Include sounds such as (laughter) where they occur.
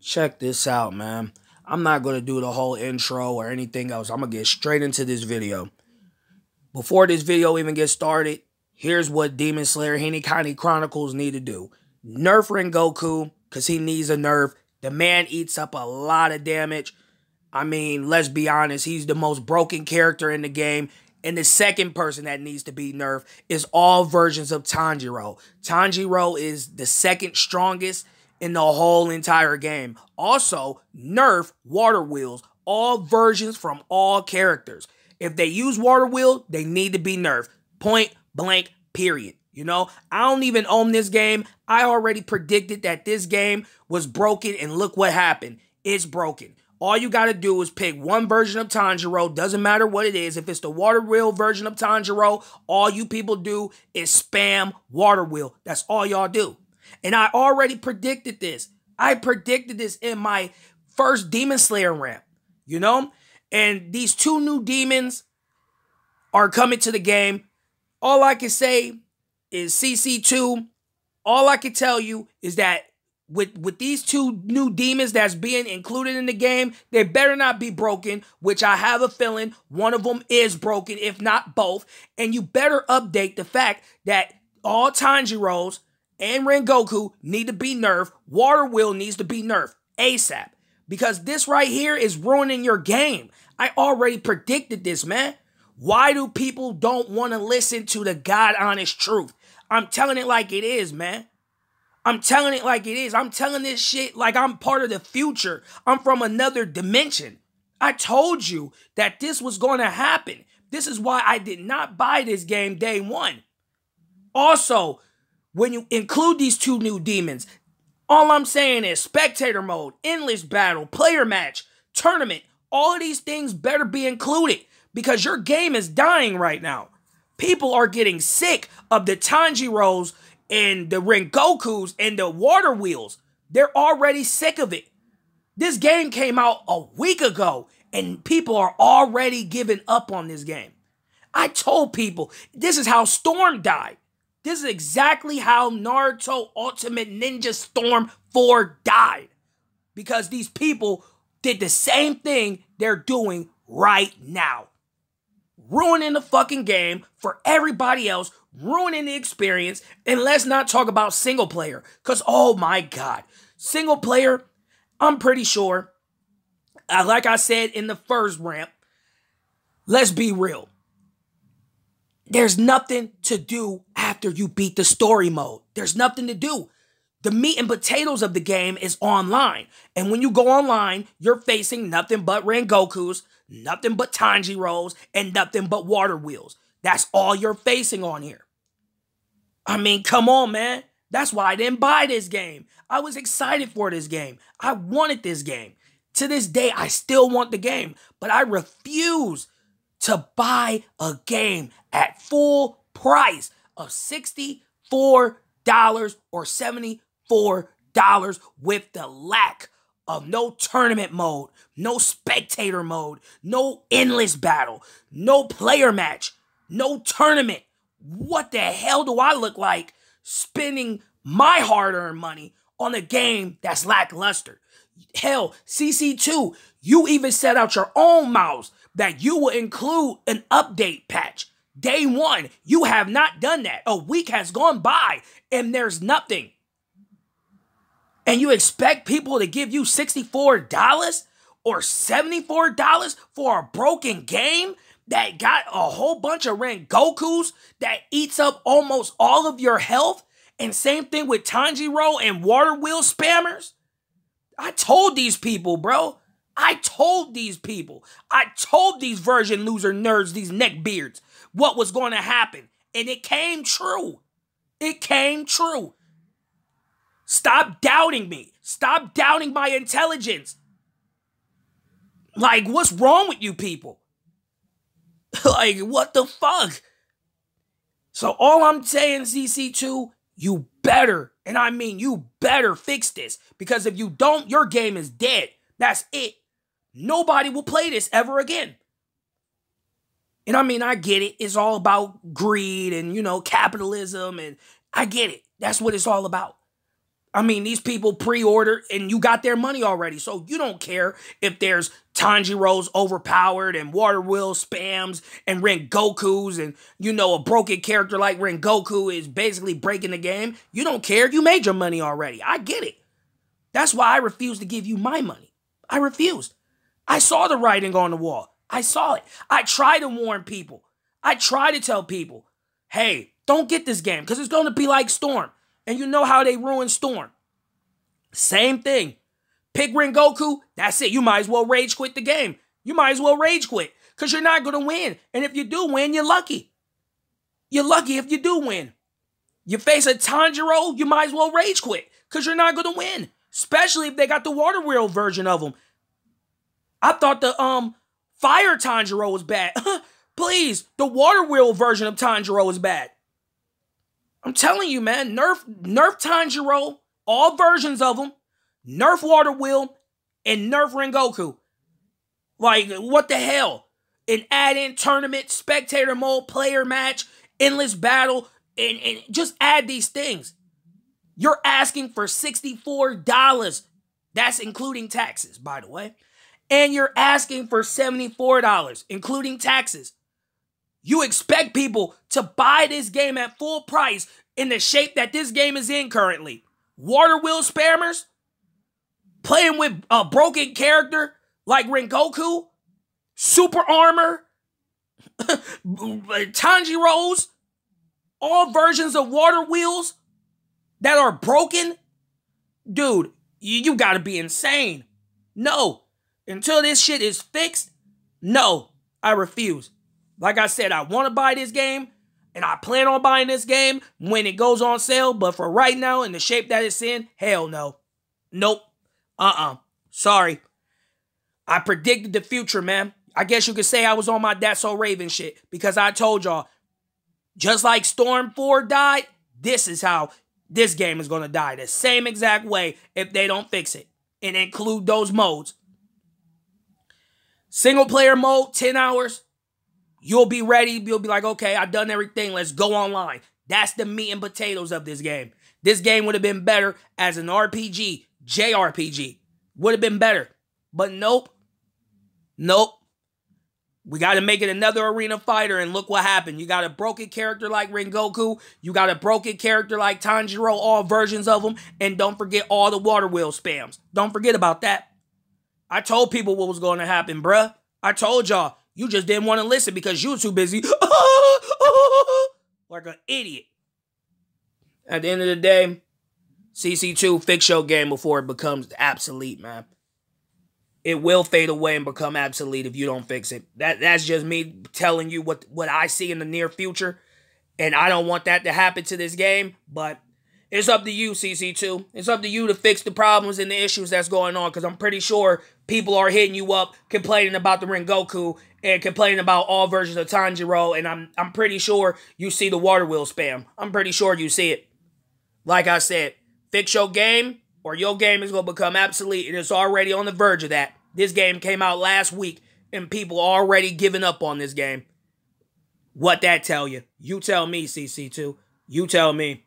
check this out, man. I'm not going to do the whole intro or anything else. I'm going to get straight into this video. Before this video even gets started, here's what Demon Slayer Hinakani Chronicles need to do. Nerf Ring Goku, because he needs a nerf. The man eats up a lot of damage. I mean, let's be honest, he's the most broken character in the game. And the second person that needs to be nerfed is all versions of Tanjiro. Tanjiro is the second strongest in the whole entire game. Also, nerf water wheels, all versions from all characters. If they use water wheel, they need to be nerfed. Point blank, period. You know, I don't even own this game. I already predicted that this game was broken, and look what happened. It's broken. All you got to do is pick one version of Tanjiro. Doesn't matter what it is. If it's the water wheel version of Tanjiro, all you people do is spam water wheel. That's all y'all do. And I already predicted this. I predicted this in my first Demon Slayer ramp, you know? And these two new demons are coming to the game. All I can say is CC2. All I can tell you is that with with these two new demons that's being included in the game, they better not be broken, which I have a feeling one of them is broken, if not both. And you better update the fact that all Tanjiro's and Rengoku need to be nerfed. Water Wheel needs to be nerfed ASAP because this right here is ruining your game. I already predicted this, man. Why do people don't want to listen to the God honest truth? I'm telling it like it is, man. I'm telling it like it is. I'm telling this shit like I'm part of the future. I'm from another dimension. I told you that this was going to happen. This is why I did not buy this game day one. Also, when you include these two new demons, all I'm saying is spectator mode, endless battle, player match, tournament, all of these things better be included because your game is dying right now. People are getting sick of the Tanjiros and the Rengokus and the water wheels. They're already sick of it. This game came out a week ago and people are already giving up on this game. I told people this is how Storm died. This is exactly how Naruto Ultimate Ninja Storm 4 died. Because these people did the same thing they're doing right now. Ruining the fucking game for everybody else, ruining the experience, and let's not talk about single player. Because, oh my God, single player, I'm pretty sure, uh, like I said in the first ramp, let's be real. There's nothing to do after you beat the story mode. There's nothing to do. The meat and potatoes of the game is online. And when you go online, you're facing nothing but Rangokus, nothing but Tanjiros, and nothing but water wheels. That's all you're facing on here. I mean, come on, man. That's why I didn't buy this game. I was excited for this game. I wanted this game. To this day, I still want the game, but I refuse to buy a game at full price of $64 or $74 with the lack of no tournament mode, no spectator mode, no endless battle, no player match, no tournament. What the hell do I look like spending my hard earned money on a game that's lackluster? Hell, CC2, you even set out your own mouse that you will include an update patch. Day one, you have not done that. A week has gone by and there's nothing. And you expect people to give you $64 or $74 for a broken game that got a whole bunch of rent Gokus that eats up almost all of your health? And same thing with Tanjiro and Water Wheel spammers? I told these people, bro. I told these people, I told these version loser nerds, these neckbeards, what was going to happen. And it came true. It came true. Stop doubting me. Stop doubting my intelligence. Like, what's wrong with you people? (laughs) like, what the fuck? So, all I'm saying, CC2, you better, and I mean you better fix this because if you don't, your game is dead. That's it. Nobody will play this ever again. And I mean, I get it. It's all about greed and, you know, capitalism. And I get it. That's what it's all about. I mean, these people pre ordered and you got their money already. So you don't care if there's Tanjiro's overpowered and Water Wheel spams and Goku's and, you know, a broken character like Goku is basically breaking the game. You don't care. You made your money already. I get it. That's why I refuse to give you my money. I refused. I saw the writing on the wall. I saw it. I try to warn people. I try to tell people, hey, don't get this game because it's going to be like Storm. And you know how they ruin Storm. Same thing. Pick Ring Goku, that's it. You might as well rage quit the game. You might as well rage quit because you're not going to win. And if you do win, you're lucky. You're lucky if you do win. You face a Tanjiro, you might as well rage quit because you're not going to win. Especially if they got the water wheel version of them I thought the um fire Tanjiro was bad. (laughs) Please, the water wheel version of Tanjiro is bad. I'm telling you, man, nerf nerf Tanjiro, all versions of them, nerf water wheel, and nerf Rengoku. Like, what the hell? An add-in tournament, spectator mode, player match, endless battle, and, and just add these things. You're asking for $64. That's including taxes, by the way and you're asking for $74, including taxes. You expect people to buy this game at full price in the shape that this game is in currently. Water wheel spammers, playing with a broken character like Rengoku, Super Armor, (laughs) Tanjiro's, all versions of water wheels that are broken. Dude, you, you gotta be insane. No, until this shit is fixed, no, I refuse. Like I said, I want to buy this game and I plan on buying this game when it goes on sale, but for right now, in the shape that it's in, hell no. Nope. Uh uh. Sorry. I predicted the future, man. I guess you could say I was on my That's So Raven shit because I told y'all, just like Storm 4 died, this is how this game is going to die. The same exact way if they don't fix it and include those modes. Single player mode, 10 hours. You'll be ready. You'll be like, okay, I've done everything. Let's go online. That's the meat and potatoes of this game. This game would have been better as an RPG, JRPG. Would have been better. But nope. Nope. We got to make it another arena fighter, and look what happened. You got a broken character like Rengoku. You got a broken character like Tanjiro, all versions of them. And don't forget all the water wheel spams. Don't forget about that. I told people what was going to happen, bruh. I told y'all. You just didn't want to listen because you were too busy. (laughs) like an idiot. At the end of the day, CC2, fix your game before it becomes obsolete, man. It will fade away and become obsolete if you don't fix it. That that's just me telling you what what I see in the near future. And I don't want that to happen to this game, but it's up to you, CC2. It's up to you to fix the problems and the issues that's going on because I'm pretty sure people are hitting you up complaining about the Rengoku and complaining about all versions of Tanjiro and I'm I'm pretty sure you see the water wheel spam. I'm pretty sure you see it. Like I said, fix your game or your game is going to become obsolete and it's already on the verge of that. This game came out last week and people are already giving up on this game. What that tell you? You tell me, CC2. You tell me.